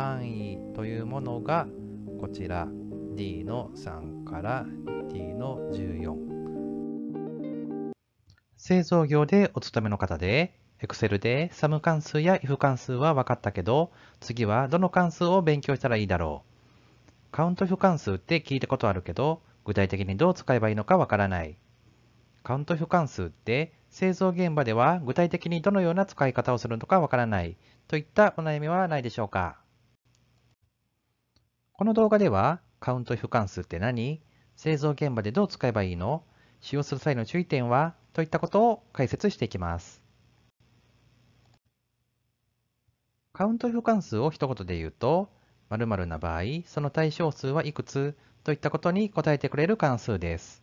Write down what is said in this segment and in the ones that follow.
範囲というものがこちら D の3から D の14製造業でお勤めの方で Excel で SUM 関数や IF 関数は分かったけど次はどの関数を勉強したらいいだろうカウント IF 関数って聞いたことあるけど具体的にどう使えばいいのかわからないカウント IF 関数って製造現場では具体的にどのような使い方をするのかわからないといったお悩みはないでしょうかこの動画では、カウント不関数って何製造現場でどう使えばいいの使用する際の注意点はといったことを解説していきます。カウント不関数を一言で言うと、〇〇な場合、その対象数はいくつといったことに答えてくれる関数です。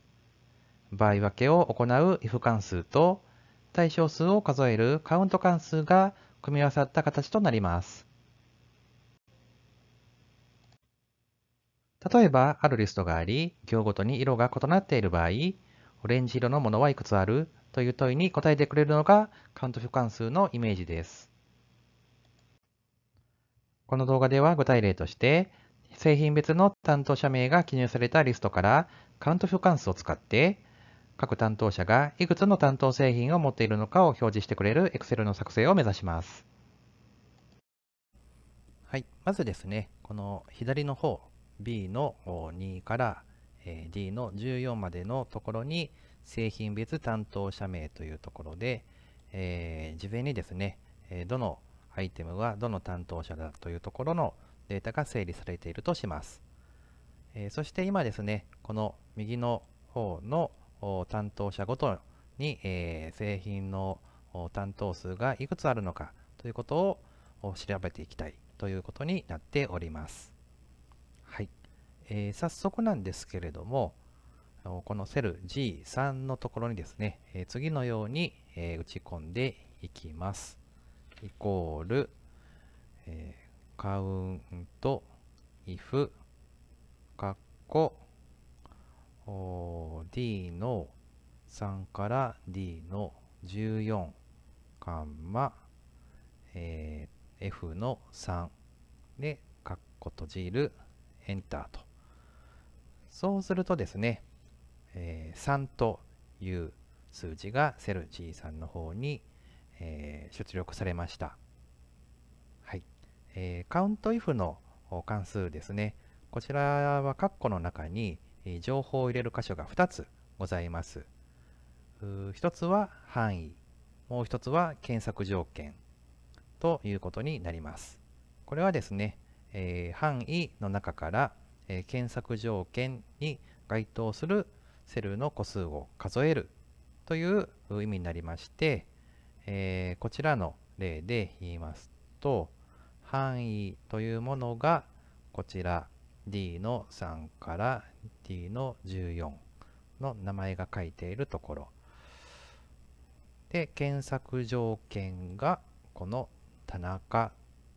場合分けを行う if 関数と対象数を数えるカウント関数が組み合わさった形となります。例えば、あるリストがあり、行ごとに色が異なっている場合、オレンジ色のものはいくつあるという問いに答えてくれるのがカウント不関数のイメージです。この動画では具体例として、製品別の担当者名が記入されたリストからカウント不関数を使って、各担当者がいくつの担当製品を持っているのかを表示してくれる Excel の作成を目指します。はい、まずですね、この左の方 B の2から D の14までのところに製品別担当者名というところで、えー、事前にですね、どのアイテムはどの担当者だというところのデータが整理されているとします。えー、そして今ですね、この右の方の担当者ごとに、えー、製品の担当数がいくつあるのかということを調べていきたいということになっております。えー、早速なんですけれども、このセル G3 のところにですね、えー、次のように、えー、打ち込んでいきます。イコール、えー、カウント if かっこ d の3から d の14カンマ、えー、f の3で、カッコ閉じる、エンターとそうするとですね、えー、3という数字がセル G さんの方に、えー、出力されました。はい。えー、カウント if の関数ですね。こちらは括弧の中に情報を入れる箇所が2つございます。1つは範囲、もう1つは検索条件ということになります。これはですね、えー、範囲の中からえー、検索条件に該当するセルの個数を数えるという意味になりまして、えー、こちらの例で言いますと範囲というものがこちら D の3から D の14の名前が書いているところで検索条件がこの田中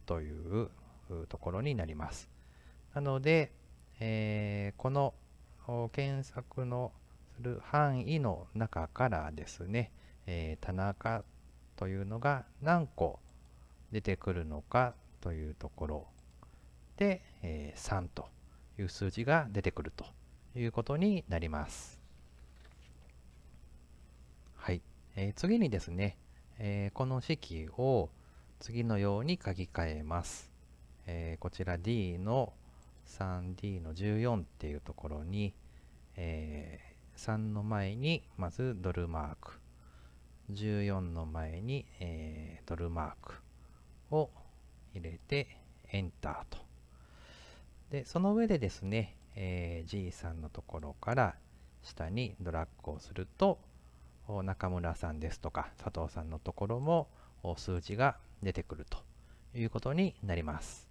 というところになりますなのでえー、この検索のする範囲の中からですね、えー、田中というのが何個出てくるのかというところで、えー、3という数字が出てくるということになります。はい、えー、次にですね、えー、この式を次のように書き換えます。えー、こちら D の 3D の14っていうところに、えー、3の前にまずドルマーク14の前に、えー、ドルマークを入れてエンターとでその上でですね、えー、G3 のところから下にドラッグをすると中村さんですとか佐藤さんのところも数字が出てくるということになります。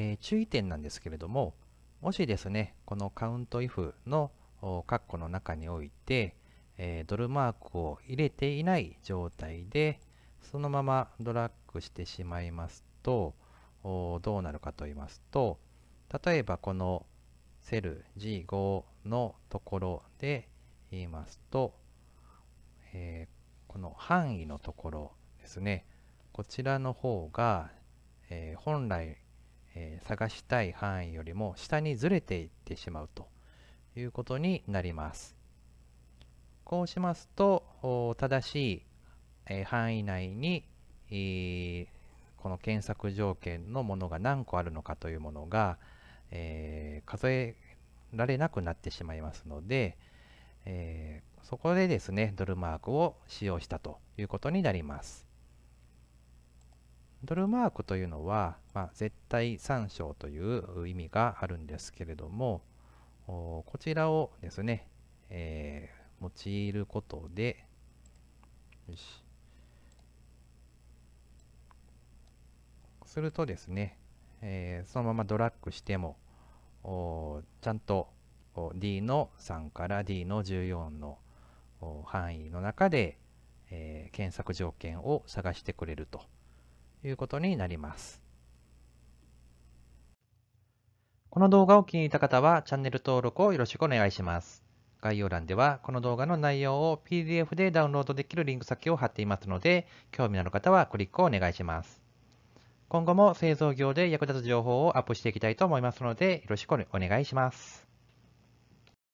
えー、注意点なんですけれども、もしですね、このカウント if の括弧の中において、えー、ドルマークを入れていない状態で、そのままドラッグしてしまいますと、どうなるかと言いますと、例えばこのセル G5 のところで言いますと、えー、この範囲のところですね、こちらの方が、えー、本来えー、探したい範囲よりも下にずれていってしまうということになります。こうしますと正しい、えー、範囲内に、えー、この検索条件のものが何個あるのかというものが、え数えられなくなってしまいますので、えそこでですねドルマークを使用したということになります。ドルマークというのは、まあ、絶対参照という意味があるんですけれども、こちらをですね、えー、用いることで、よし。するとですね、えー、そのままドラッグしても、ちゃんと D の3から D の14の範囲の中で、えー、検索条件を探してくれると。いうことになります。この動画を気に入った方はチャンネル登録をよろしくお願いします。概要欄ではこの動画の内容を PDF でダウンロードできるリンク先を貼っていますので、興味のある方はクリックをお願いします。今後も製造業で役立つ情報をアップしていきたいと思いますので、よろしくお願いします。